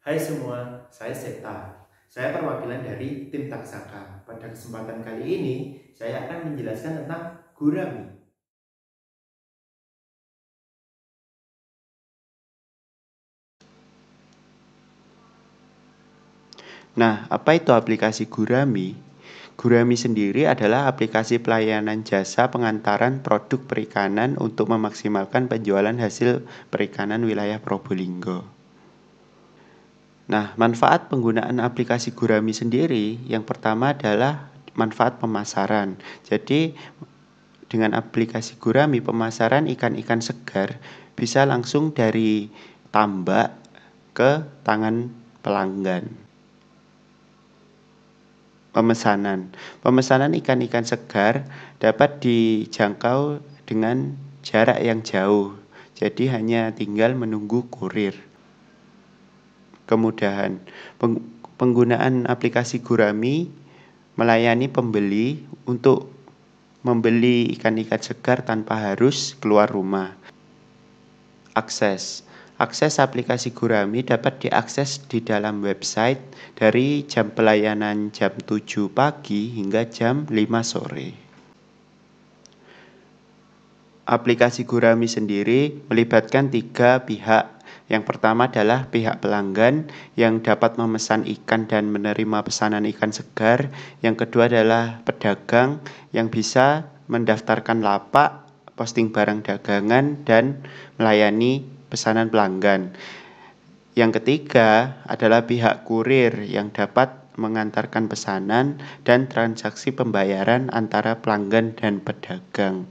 Hai semua, saya Seta. Saya perwakilan dari tim Taksaka. Pada kesempatan kali ini, saya akan menjelaskan tentang gurami. Nah, apa itu aplikasi Gurami? Gurami sendiri adalah aplikasi pelayanan jasa pengantaran produk perikanan untuk memaksimalkan penjualan hasil perikanan wilayah Probolinggo. Nah, manfaat penggunaan aplikasi Gurami sendiri yang pertama adalah manfaat pemasaran. Jadi dengan aplikasi Gurami pemasaran ikan-ikan segar bisa langsung dari tambak ke tangan pelanggan. Pemesanan. Pemesanan ikan-ikan segar dapat dijangkau dengan jarak yang jauh. Jadi hanya tinggal menunggu kurir kemudahan. Penggunaan aplikasi Gurami melayani pembeli untuk membeli ikan-ikan segar tanpa harus keluar rumah. Akses Akses aplikasi Gurami dapat diakses di dalam website dari jam pelayanan jam 7 pagi hingga jam 5 sore. Aplikasi Gurami sendiri melibatkan tiga pihak yang pertama adalah pihak pelanggan yang dapat memesan ikan dan menerima pesanan ikan segar. Yang kedua adalah pedagang yang bisa mendaftarkan lapak, posting barang dagangan, dan melayani pesanan pelanggan. Yang ketiga adalah pihak kurir yang dapat mengantarkan pesanan dan transaksi pembayaran antara pelanggan dan pedagang.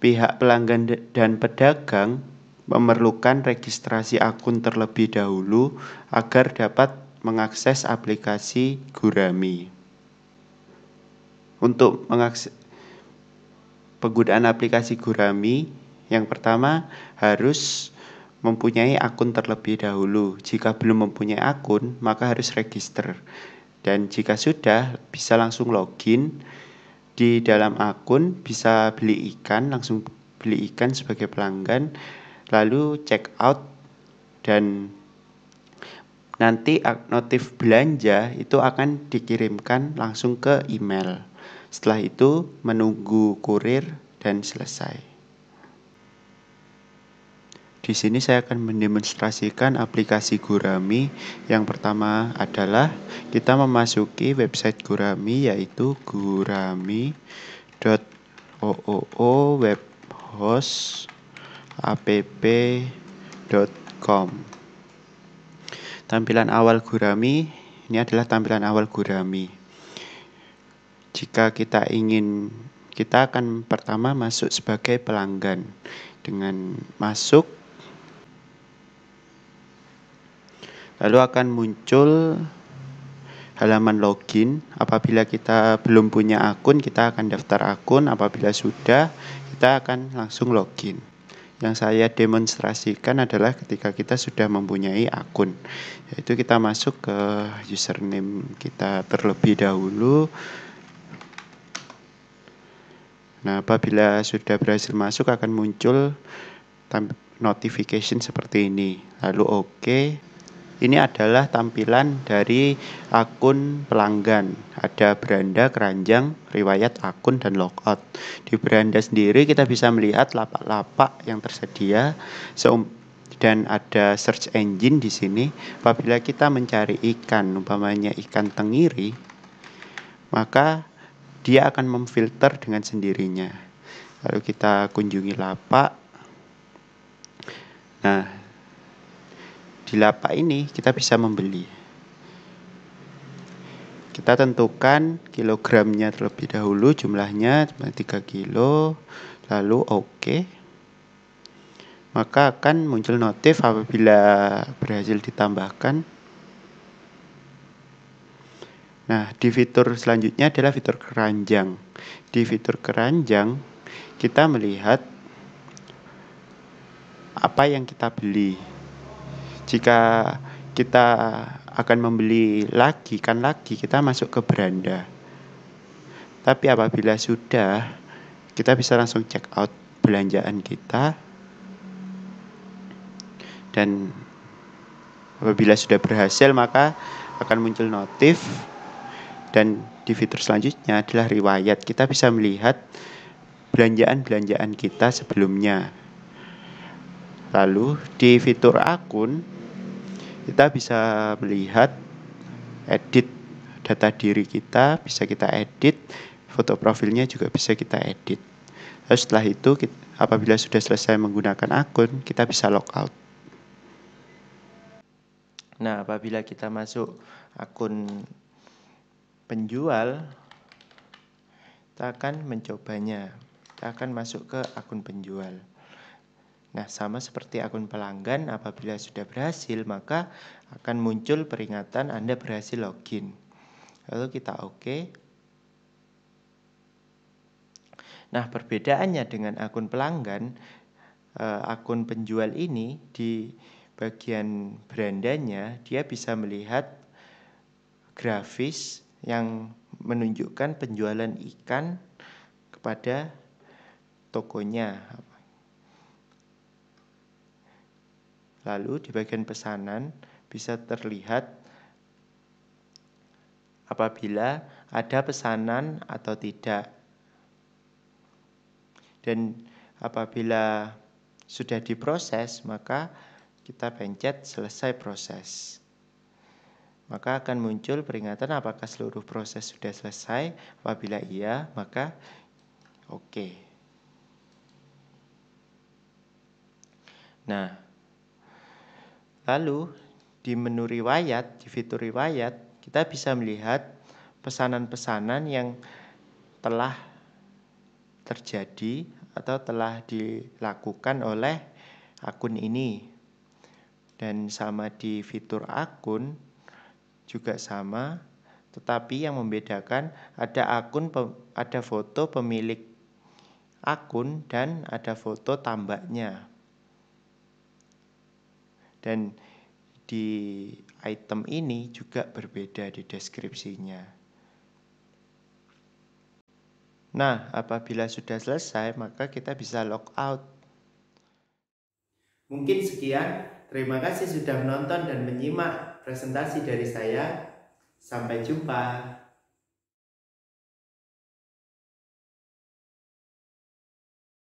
Pihak pelanggan dan pedagang memerlukan registrasi akun terlebih dahulu agar dapat mengakses aplikasi Gurami. Untuk mengakses penggunaan aplikasi Gurami, yang pertama harus mempunyai akun terlebih dahulu. Jika belum mempunyai akun, maka harus register. Dan jika sudah, bisa langsung login di dalam akun, bisa beli ikan, langsung beli ikan sebagai pelanggan lalu check out dan nanti notif belanja itu akan dikirimkan langsung ke email. Setelah itu menunggu kurir dan selesai. Di sini saya akan mendemonstrasikan aplikasi Gurami. Yang pertama adalah kita memasuki website Gurami yaitu gurami.oo webhost app.com Tampilan awal gurami, ini adalah tampilan awal gurami. Jika kita ingin, kita akan pertama masuk sebagai pelanggan. Dengan masuk, lalu akan muncul halaman login. Apabila kita belum punya akun, kita akan daftar akun. Apabila sudah, kita akan langsung login yang saya demonstrasikan adalah ketika kita sudah mempunyai akun yaitu kita masuk ke username kita terlebih dahulu nah apabila sudah berhasil masuk akan muncul notification seperti ini lalu oke okay ini adalah tampilan dari akun pelanggan. Ada beranda, keranjang, riwayat akun, dan logout. Di beranda sendiri kita bisa melihat lapak-lapak yang tersedia dan ada search engine di sini. Apabila kita mencari ikan, umpamanya ikan tengiri, maka dia akan memfilter dengan sendirinya. Lalu kita kunjungi lapak. Nah, di lapak ini kita bisa membeli. Kita tentukan kilogramnya terlebih dahulu jumlahnya 3 kilo, lalu oke. Okay. Maka akan muncul notif apabila berhasil ditambahkan. Nah, di fitur selanjutnya adalah fitur keranjang. Di fitur keranjang kita melihat apa yang kita beli jika kita akan membeli lagi kan lagi kita masuk ke beranda tapi apabila sudah kita bisa langsung check out belanjaan kita dan apabila sudah berhasil maka akan muncul notif dan di fitur selanjutnya adalah riwayat kita bisa melihat belanjaan-belanjaan kita sebelumnya Lalu di fitur akun kita bisa melihat edit data diri kita, bisa kita edit, foto profilnya juga bisa kita edit. Lalu setelah itu kita, apabila sudah selesai menggunakan akun, kita bisa logout. Nah, apabila kita masuk akun penjual, kita akan mencobanya. Kita akan masuk ke akun penjual. Nah, sama seperti akun pelanggan, apabila sudah berhasil, maka akan muncul peringatan Anda berhasil login. Lalu kita oke. Okay. Nah, perbedaannya dengan akun pelanggan, eh, akun penjual ini di bagian berandanya dia bisa melihat grafis yang menunjukkan penjualan ikan kepada tokonya Lalu di bagian pesanan bisa terlihat apabila ada pesanan atau tidak. Dan apabila sudah diproses, maka kita pencet selesai proses. Maka akan muncul peringatan apakah seluruh proses sudah selesai. Apabila iya, maka oke. Okay. Nah, Lalu di menu riwayat, di fitur riwayat, kita bisa melihat pesanan-pesanan yang telah terjadi atau telah dilakukan oleh akun ini. Dan sama di fitur akun juga sama, tetapi yang membedakan ada akun ada foto pemilik akun dan ada foto tambaknya. Dan di item ini juga berbeda di deskripsinya. Nah, apabila sudah selesai, maka kita bisa log out. Mungkin sekian. Terima kasih sudah menonton dan menyimak presentasi dari saya. Sampai jumpa.